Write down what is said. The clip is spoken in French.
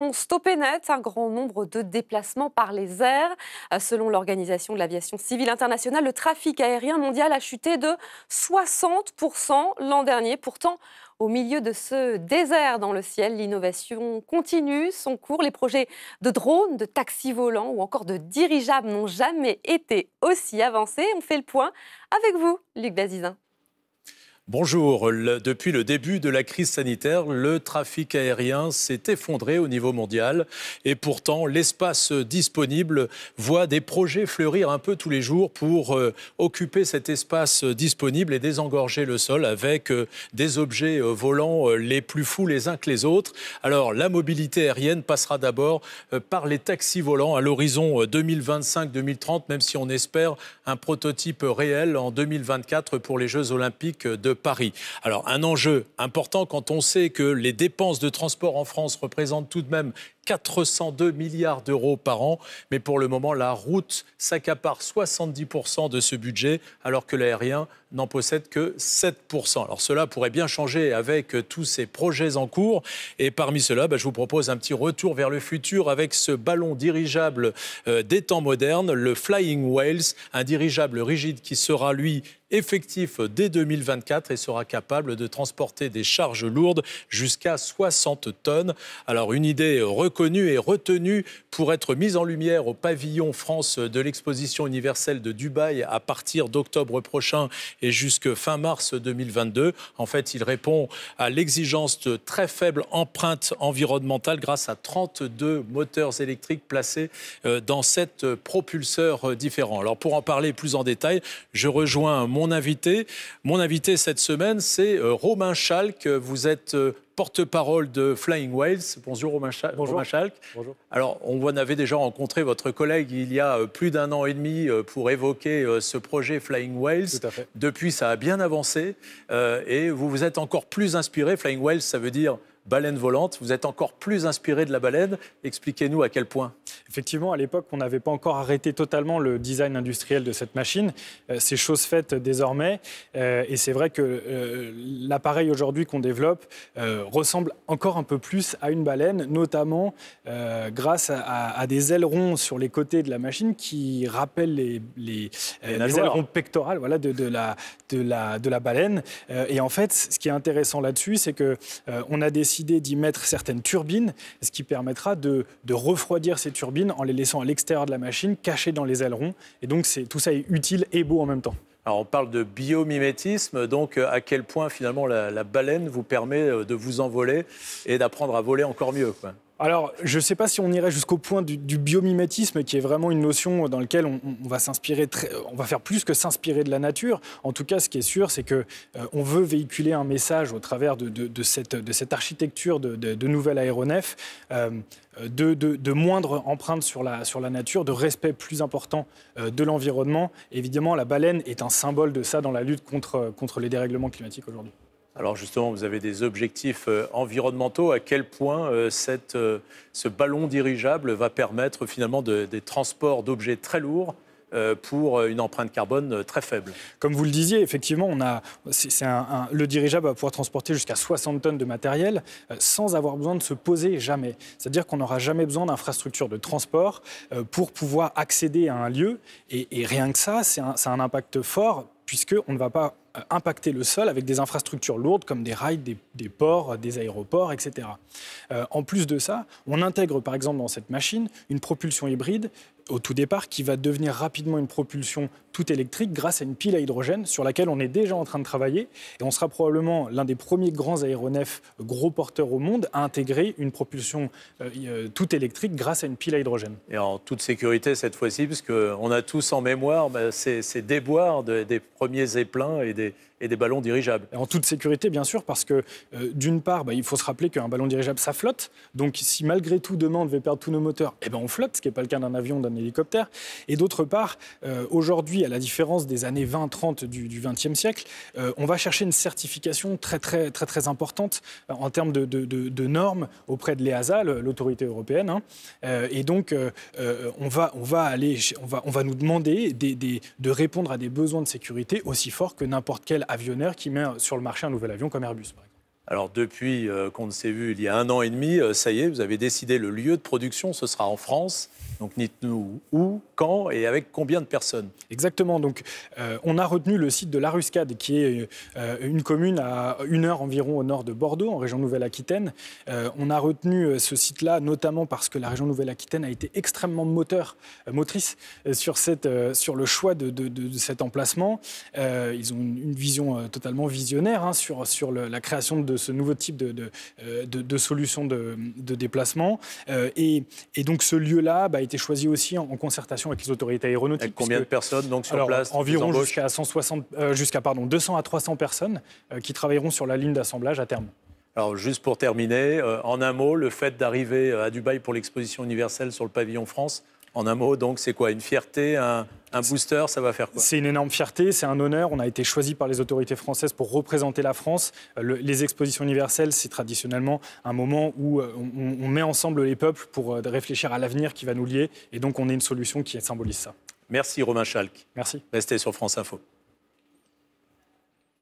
ont stoppé net un grand nombre de déplacements par les airs. Euh, selon l'Organisation de l'aviation civile internationale, le trafic aérien mondial a chuté de 60% l'an dernier. Pourtant, au milieu de ce désert dans le ciel, l'innovation continue son cours. Les projets de drones, de taxis volants ou encore de dirigeables n'ont jamais été aussi avancés. On fait le point avec vous, Luc Bazizin. Bonjour. depuis le début de la crise sanitaire, le trafic aérien s'est effondré au niveau mondial. Et pourtant, l'espace disponible voit des projets fleurir un peu tous les jours pour euh, occuper cet espace disponible et désengorger le sol avec euh, des objets euh, volants les plus fous les uns que les autres. Alors, la mobilité aérienne passera d'abord par les taxis volants à l'horizon 2025-2030, même si on espère un prototype réel en 2024 pour les Jeux olympiques de Paris. Alors un enjeu important quand on sait que les dépenses de transport en France représentent tout de même 402 milliards d'euros par an. Mais pour le moment, la route s'accapare 70% de ce budget, alors que l'aérien n'en possède que 7%. Alors cela pourrait bien changer avec tous ces projets en cours. Et parmi cela, là bah, je vous propose un petit retour vers le futur avec ce ballon dirigeable euh, des temps modernes, le Flying Whales, un dirigeable rigide qui sera, lui, effectif dès 2024 et sera capable de transporter des charges lourdes jusqu'à 60 tonnes. Alors une idée reconnue et retenue pour être mise en lumière au pavillon France de l'exposition universelle de Dubaï à partir d'octobre prochain et jusque fin mars 2022. En fait, il répond à l'exigence de très faible empreinte environnementale grâce à 32 moteurs électriques placés euh, dans sept propulseurs différents. Alors pour en parler plus en détail, je rejoins mon invité. Mon invité cette cette semaine, c'est euh, Romain Schalk. Vous êtes euh, porte-parole de Flying Whales. Bonjour Romain, Schalk. Bonjour. Alors, on avait déjà rencontré votre collègue il y a euh, plus d'un an et demi pour évoquer ce projet Flying Whales. Tout à fait. Depuis, ça a bien avancé et vous vous êtes encore plus inspiré. Flying Wales, ça veut dire baleine volante. Vous êtes encore plus inspiré de la baleine. Expliquez-nous à quel point. Effectivement, à l'époque, on n'avait pas encore arrêté totalement le design industriel de cette machine. Euh, c'est chose faite désormais. Euh, et c'est vrai que euh, l'appareil aujourd'hui qu'on développe ressemble encore un peu plus à une baleine, notamment grâce à, des ailerons sur les côtés de la machine qui rappellent les, ailerons pectoraux voilà, de, la, de la baleine. et en fait, ce qui est intéressant là-dessus, c'est qu'on on a décidé d'y mettre certaines turbines, ce qui permettra de refroidir ces turbines en les laissant à l'extérieur de la machine, cachées dans les ailerons. Et donc tout ça est utile et beau en même temps. Alors on parle de biomimétisme, donc euh, à quel point finalement la, baleine vous permet euh, de vous envoler et d'apprendre à voler encore mieux. Alors, je ne sais pas si on irait jusqu'au point du, biomimétisme, qui est vraiment une notion dans laquelle on, va s'inspirer, on va faire plus que s'inspirer de la nature. En tout cas, ce qui est sûr, c'est que euh, on veut véhiculer un message au travers de, cette, architecture de, nouvelles aéronefs, euh, de, moindre empreinte sur la, nature, de respect plus important euh, de l'environnement. Évidemment, la baleine est un symbole de ça dans la lutte contre les dérèglements climatiques aujourd'hui. Alors justement, vous avez des objectifs euh, environnementaux. À quel point euh, euh, ce ballon dirigeable va permettre finalement des transports d'objets très lourds pour une empreinte carbone très faible. Comme vous le disiez, effectivement, on a, le dirigeable va pouvoir transporter jusqu'à 60 tonnes de matériel sans avoir besoin de se poser jamais. C'est-à-dire qu'on n'aura jamais besoin d'infrastructures de transport pour pouvoir accéder à un lieu. Et, rien que ça, c'est un, un impact fort puisqu'on ne va pas euh, impacter le sol avec des infrastructures lourdes comme des rails, des, ports, des aéroports, etc. Euh, en plus de ça, on intègre par exemple dans cette machine une propulsion hybride au tout départ qui va devenir rapidement une propulsion toute électrique grâce à une pile à hydrogène sur laquelle on est déjà en train de travailler et on sera probablement l'un des premiers grands aéronefs gros porteurs au monde à intégrer une propulsion euh, tout toute électrique grâce à une pile à hydrogène. Et en toute sécurité cette fois-ci parce qu'on a tous en mémoire bah, ces, déboires des premiers éplins et des et, et des ballons dirigeables. En toute sécurité, bien sûr, parce que euh, d'une part, bah, il faut se rappeler qu'un ballon dirigeable, ça flotte. Donc si malgré tout, demain, on devait perdre tous nos moteurs, eh ben, on flotte, ce qui n'est pas le cas d'un avion, d'un hélicoptère. Et d'autre part, euh, aujourd'hui, à la différence des années 20-30 du XXe siècle, euh, on va chercher une certification très, très, très, très importante en termes de, normes auprès de l'EASA, l'autorité européenne. Hein. et donc, on, va, on, va aller, on, va, on va nous demander de répondre à des besoins de sécurité aussi forts que n'importe quel avionneur qui met sur le marché un nouvel avion comme Airbus, par Alors depuis euh, qu'on s'est vu il y a un an et demi, euh, ça y est, vous avez décidé le lieu de production, ce sera en France. Donc dites-nous où, quand et avec combien de personnes Exactement. Donc euh, on a retenu le site de La Ruscade, qui est euh, une commune à une heure environ au nord de Bordeaux, en région Nouvelle-Aquitaine. Euh, on a retenu ce site-là notamment parce que la région Nouvelle-Aquitaine a été extrêmement moteur, motrice sur, cette, sur le choix de, de, cet emplacement. ils ont une, vision totalement visionnaire hein, sur, sur la création de ce nouveau type de, de, de, déplacement. et, et donc ce lieu-là, bah, été choisi aussi en, concertation avec les autorités aéronautiques. Avec combien de personnes donc sur place Environ jusqu'à 160, euh, jusqu'à pardon 200 à 300 personnes euh, qui travailleront sur la ligne d'assemblage à terme. Alors juste pour terminer, euh, en un mot, le fait d'arriver à Dubaï pour l'exposition universelle sur le pavillon France, en un mot, donc, c'est quoi Une fierté un... booster, ça va faire quoi C'est une énorme fierté, c'est un honneur. On a été choisi par les autorités françaises pour représenter la France. Euh, les expositions universelles, c'est traditionnellement un moment où euh, on, met ensemble les peuples pour euh, réfléchir à l'avenir qui va nous lier. Et donc, on est une solution qui symbolise ça. Merci Romain Schalk. Merci. Restez sur France Info.